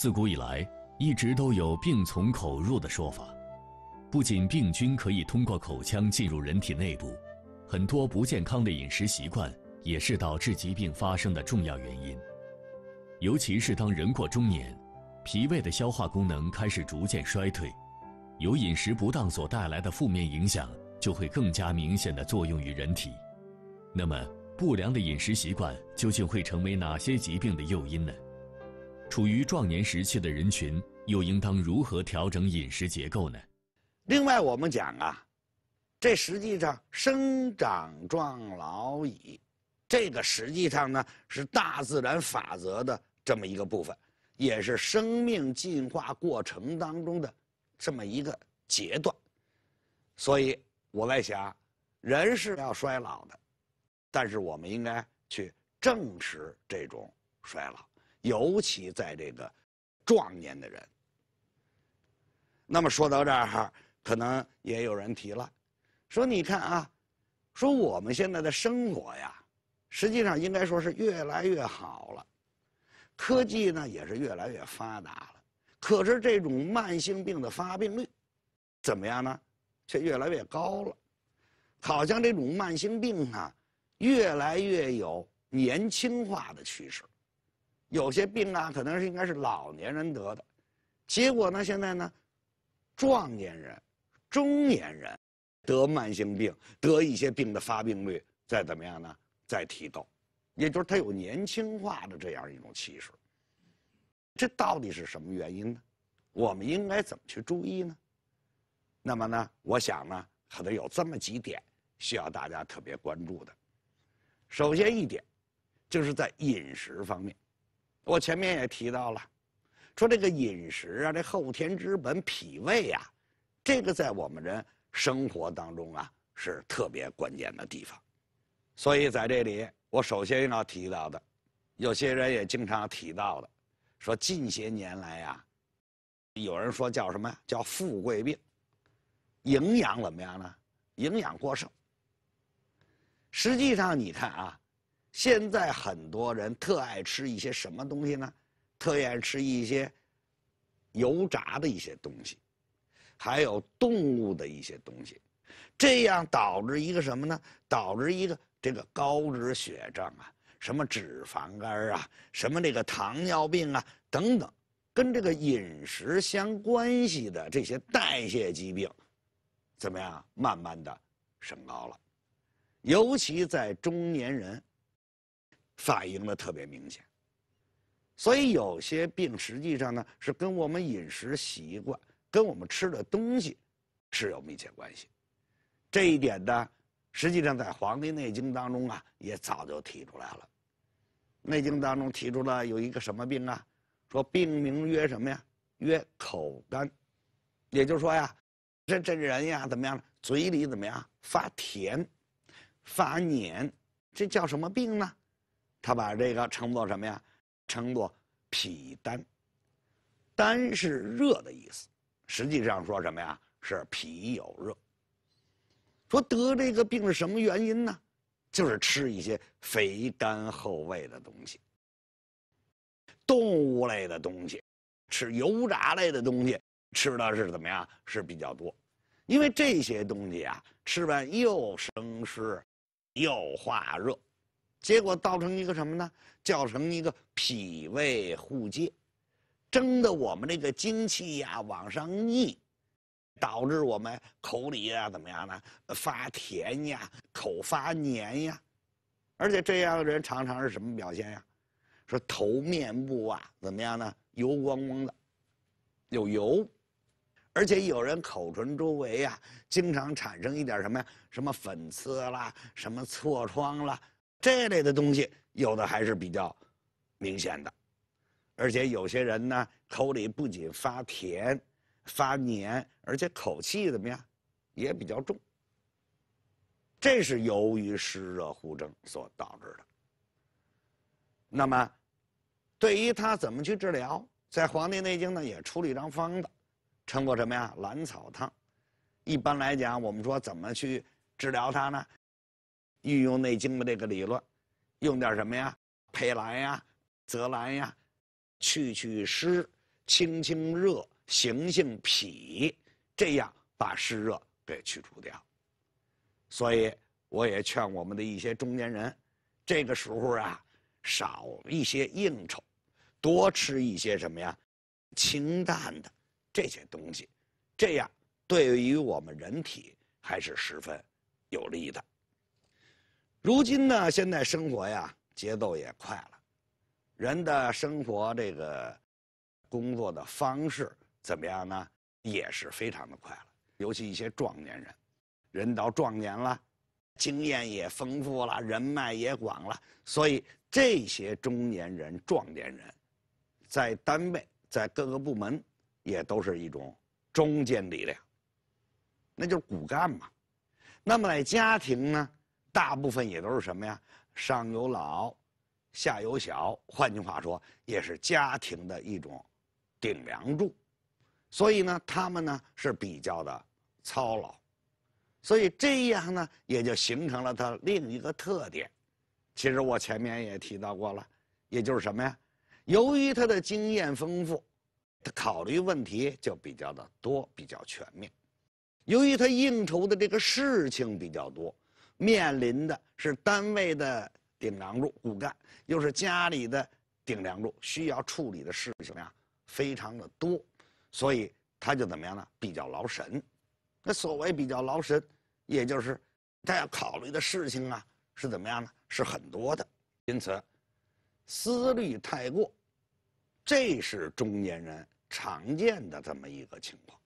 自古以来，一直都有“病从口入”的说法。不仅病菌可以通过口腔进入人体内部，很多不健康的饮食习惯也是导致疾病发生的重要原因。尤其是当人过中年，脾胃的消化功能开始逐渐衰退，由饮食不当所带来的负面影响就会更加明显地作用于人体。那么，不良的饮食习惯究竟会成为哪些疾病的诱因呢？处于壮年时期的人群又应当如何调整饮食结构呢？另外，我们讲啊，这实际上生长壮老矣，这个实际上呢是大自然法则的这么一个部分，也是生命进化过程当中的这么一个阶段。所以我在想，人是要衰老的，但是我们应该去正视这种衰老。尤其在这个壮年的人，那么说到这儿，可能也有人提了，说你看啊，说我们现在的生活呀，实际上应该说是越来越好了，科技呢也是越来越发达了，可是这种慢性病的发病率怎么样呢？却越来越高了，好像这种慢性病呢，越来越有年轻化的趋势。有些病啊，可能是应该是老年人得的，结果呢，现在呢，壮年人、中年人得慢性病、得一些病的发病率再怎么样呢，再提高，也就是它有年轻化的这样一种趋势。这到底是什么原因呢？我们应该怎么去注意呢？那么呢，我想呢，可能有这么几点需要大家特别关注的。首先一点，就是在饮食方面。我前面也提到了，说这个饮食啊，这后天之本脾胃啊，这个在我们人生活当中啊是特别关键的地方，所以在这里我首先要提到的，有些人也经常提到的，说近些年来呀，有人说叫什么叫富贵病，营养怎么样呢？营养过剩。实际上你看啊。现在很多人特爱吃一些什么东西呢？特爱吃一些油炸的一些东西，还有动物的一些东西，这样导致一个什么呢？导致一个这个高脂血症啊，什么脂肪肝啊，什么这个糖尿病啊等等，跟这个饮食相关系的这些代谢疾病，怎么样？慢慢的升高了，尤其在中年人。反应的特别明显，所以有些病实际上呢是跟我们饮食习惯、跟我们吃的东西，是有密切关系。这一点呢，实际上在《黄帝内经》当中啊也早就提出来了，《内经》当中提出了有一个什么病啊，说病名曰什么呀？曰口干，也就是说呀，这这人呀怎么样，嘴里怎么样发甜，发黏，这叫什么病呢？他把这个称作什么呀？称作脾丹。丹是热的意思，实际上说什么呀？是脾有热。说得这个病是什么原因呢？就是吃一些肥甘厚味的东西，动物类的东西，吃油炸类的东西，吃的是怎么样？是比较多。因为这些东西啊，吃完又生湿，又化热。结果造成一个什么呢？造成一个脾胃互接，争的我们那个精气呀往上逆，导致我们口里呀怎么样呢？发甜呀，口发黏呀。而且这样的人常常是什么表现呀？说头面部啊怎么样呢？油光光的，有油。而且有人口唇周围啊，经常产生一点什么呀？什么粉刺啦，什么痤疮啦。这类的东西有的还是比较明显的，而且有些人呢，口里不仅发甜、发黏，而且口气怎么样，也比较重。这是由于湿热互争所导致的。那么，对于他怎么去治疗，在《黄帝内经》呢也出了一张方子，称作什么呀？兰草汤。一般来讲，我们说怎么去治疗他呢？运用《内经》的这个理论，用点什么呀？佩兰呀、泽兰呀，去去湿、清清热、行行脾，这样把湿热给去除掉。所以，我也劝我们的一些中年人，这个时候啊，少一些应酬，多吃一些什么呀，清淡的这些东西，这样对于我们人体还是十分有利的。如今呢，现在生活呀，节奏也快了，人的生活这个工作的方式怎么样呢？也是非常的快了。尤其一些壮年人，人到壮年了，经验也丰富了，人脉也广了，所以这些中年人、壮年人，在单位、在各个部门，也都是一种中坚力量，那就是骨干嘛。那么在家庭呢？大部分也都是什么呀？上有老，下有小。换句话说，也是家庭的一种顶梁柱。所以呢，他们呢是比较的操劳。所以这样呢，也就形成了他另一个特点。其实我前面也提到过了，也就是什么呀？由于他的经验丰富，他考虑问题就比较的多，比较全面。由于他应酬的这个事情比较多。面临的是单位的顶梁柱、骨干，又是家里的顶梁柱，需要处理的事情呀非常的多，所以他就怎么样呢？比较劳神。那所谓比较劳神，也就是他要考虑的事情啊，是怎么样呢？是很多的。因此，思虑太过，这是中年人常见的这么一个情况。